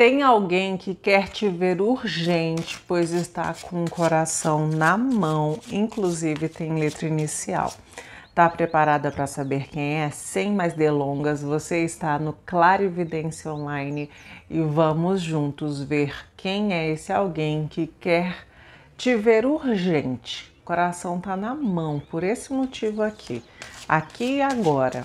Tem alguém que quer te ver urgente, pois está com o coração na mão, inclusive tem letra inicial. Tá preparada para saber quem é? Sem mais delongas, você está no Clarividência Online e vamos juntos ver quem é esse alguém que quer te ver urgente. O coração tá na mão por esse motivo aqui, aqui e agora.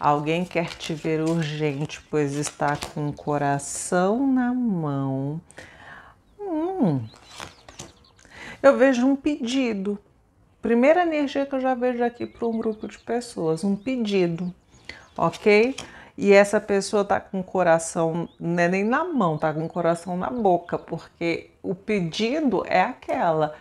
Alguém quer te ver urgente, pois está com o coração na mão. Hum. Eu vejo um pedido. Primeira energia que eu já vejo aqui para um grupo de pessoas, um pedido, ok? E essa pessoa tá com o coração, não é nem na mão, tá com o coração na boca, porque o pedido é aquela.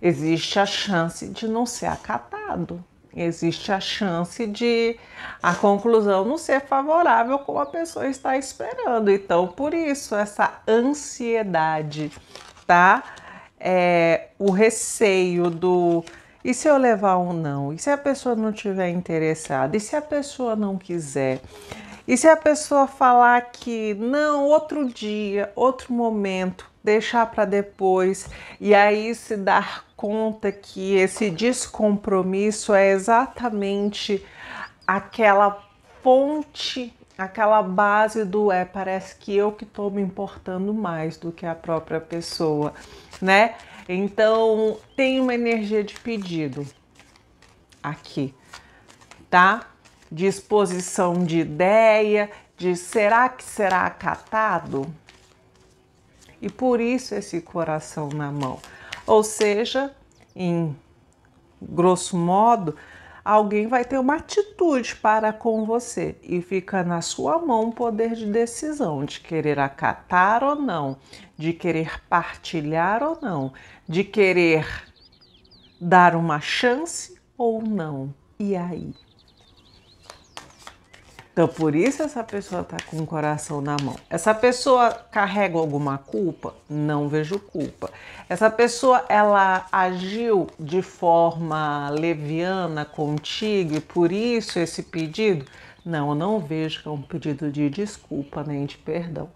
Existe a chance de não ser acatado existe a chance de a conclusão não ser favorável como a pessoa está esperando. Então, por isso, essa ansiedade, tá? É, o receio do e se eu levar um não? E se a pessoa não tiver interessada? E se a pessoa não quiser? E se a pessoa falar que não, outro dia, outro momento, deixar para depois, e aí se dar conta que esse descompromisso é exatamente aquela fonte, aquela base do é, parece que eu que estou me importando mais do que a própria pessoa, né? Então tem uma energia de pedido aqui, tá? de exposição de ideia, de será que será acatado? E por isso esse coração na mão. Ou seja, em grosso modo, alguém vai ter uma atitude para com você e fica na sua mão o poder de decisão de querer acatar ou não, de querer partilhar ou não, de querer dar uma chance ou não. E aí? Então, por isso essa pessoa está com o coração na mão. Essa pessoa carrega alguma culpa? Não vejo culpa. Essa pessoa, ela agiu de forma leviana contigo e por isso esse pedido? Não, eu não vejo que é um pedido de desculpa nem de perdão.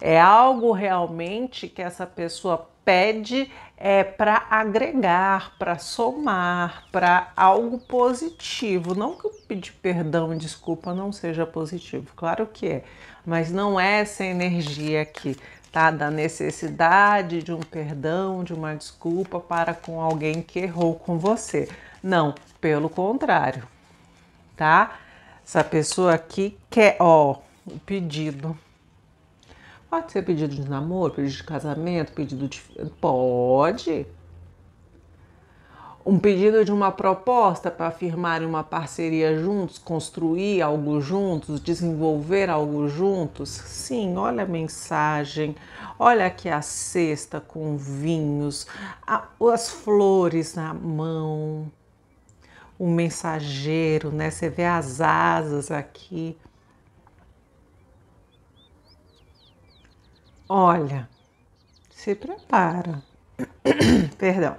É algo realmente que essa pessoa pede é para agregar, para somar, para algo positivo. Não que pedir perdão e desculpa não seja positivo, claro que é, mas não é essa energia aqui, tá? Da necessidade de um perdão, de uma desculpa para com alguém que errou com você. Não, pelo contrário, tá? Essa pessoa aqui quer, ó, o pedido Pode ser pedido de namoro, pedido de casamento, pedido de. Pode. Um pedido de uma proposta para firmar uma parceria juntos, construir algo juntos, desenvolver algo juntos? Sim, olha a mensagem, olha aqui a cesta com vinhos, a, as flores na mão, o mensageiro, né? Você vê as asas aqui. Olha, se prepara. Perdão.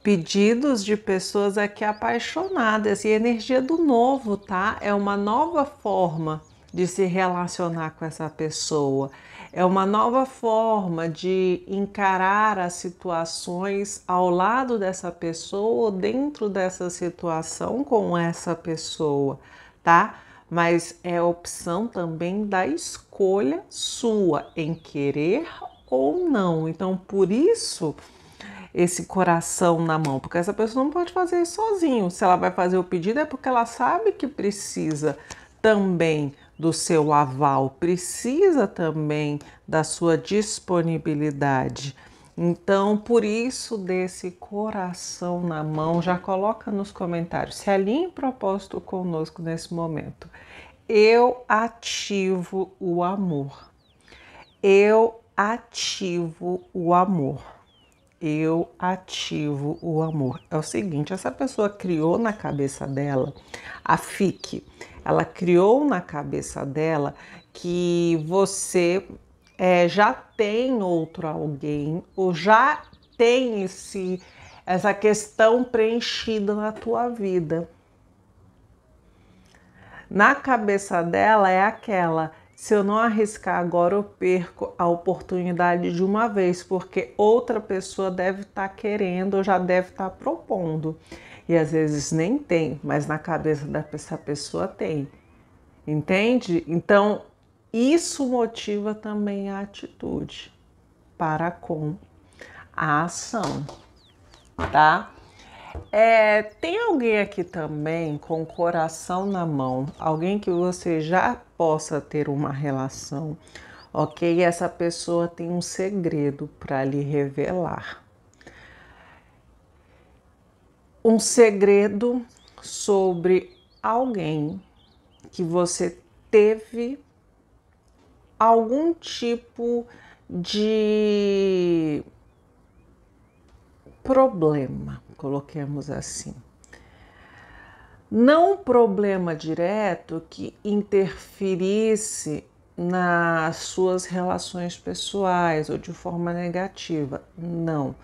Pedidos de pessoas aqui apaixonadas e energia do novo, tá? É uma nova forma de se relacionar com essa pessoa. É uma nova forma de encarar as situações ao lado dessa pessoa ou dentro dessa situação com essa pessoa, tá? mas é opção também da escolha sua em querer ou não. Então, por isso esse coração na mão, porque essa pessoa não pode fazer isso sozinho. Se ela vai fazer o pedido é porque ela sabe que precisa também do seu aval, precisa também da sua disponibilidade. Então, por isso desse coração na mão, já coloca nos comentários, se alinhe em propósito conosco nesse momento. Eu ativo o amor. Eu ativo o amor. Eu ativo o amor. É o seguinte, essa pessoa criou na cabeça dela a fique. Ela criou na cabeça dela que você é, já tem outro alguém ou já tem esse, essa questão preenchida na tua vida. Na cabeça dela é aquela: se eu não arriscar agora, eu perco a oportunidade de uma vez, porque outra pessoa deve estar tá querendo ou já deve estar tá propondo. E às vezes nem tem, mas na cabeça dessa pessoa tem. Entende? Então, isso motiva também a atitude para com a ação, tá? É, tem alguém aqui também com o coração na mão, alguém que você já possa ter uma relação, ok? E essa pessoa tem um segredo para lhe revelar. Um segredo sobre alguém que você teve algum tipo de problema, coloquemos assim. Não um problema direto que interferisse nas suas relações pessoais ou de forma negativa, não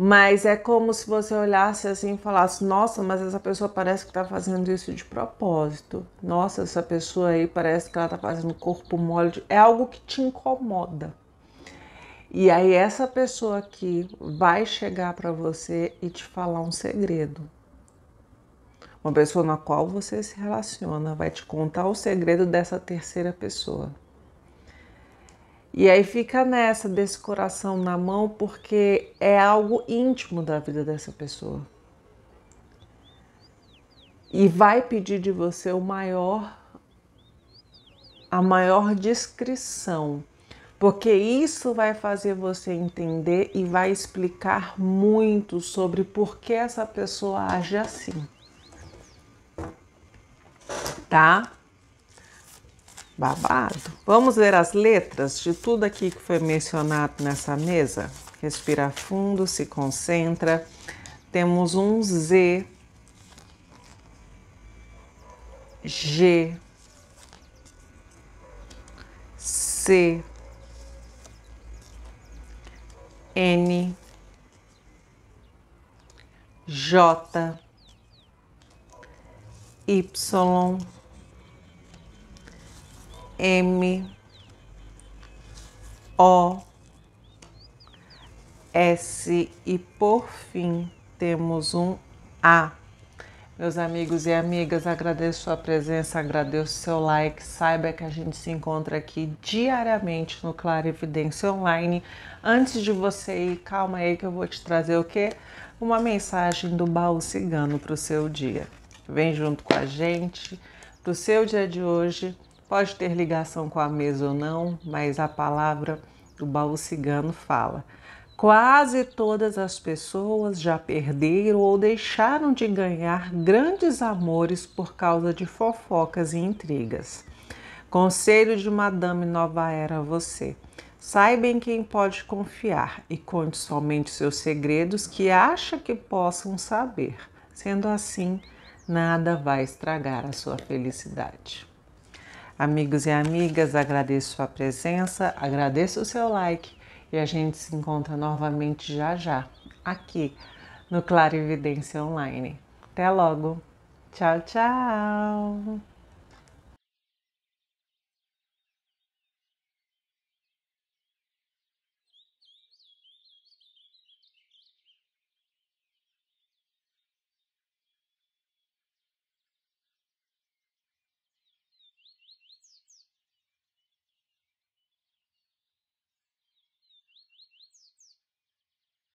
mas é como se você olhasse assim e falasse: nossa, mas essa pessoa parece que está fazendo isso de propósito. Nossa, essa pessoa aí parece que ela está fazendo corpo mole. É algo que te incomoda. E aí essa pessoa aqui vai chegar para você e te falar um segredo. Uma pessoa na qual você se relaciona vai te contar o segredo dessa terceira pessoa. E aí fica nessa desse coração na mão, porque é algo íntimo da vida dessa pessoa. E vai pedir de você o maior a maior discrição, porque isso vai fazer você entender e vai explicar muito sobre por que essa pessoa age assim. Tá? Babado. Vamos ver as letras de tudo aqui que foi mencionado nessa mesa? Respira fundo, se concentra. Temos um Z, G, C, N, J, Y, M O S e por fim temos um A. Meus amigos e amigas, agradeço sua presença, agradeço seu like. Saiba que a gente se encontra aqui diariamente no Clara Evidência Online. Antes de você ir, calma aí que eu vou te trazer o quê? Uma mensagem do baú cigano para o seu dia. Vem junto com a gente, para o seu dia de hoje Pode ter ligação com a mesa ou não, mas a palavra do baú cigano fala. Quase todas as pessoas já perderam ou deixaram de ganhar grandes amores por causa de fofocas e intrigas. Conselho de Madame Nova Era a você. Saiba em quem pode confiar e conte somente seus segredos que acha que possam saber. Sendo assim, nada vai estragar a sua felicidade. Amigos e amigas, agradeço sua presença, agradeço o seu like e a gente se encontra novamente já já aqui no Clarividência Online. Até logo. Tchau, tchau.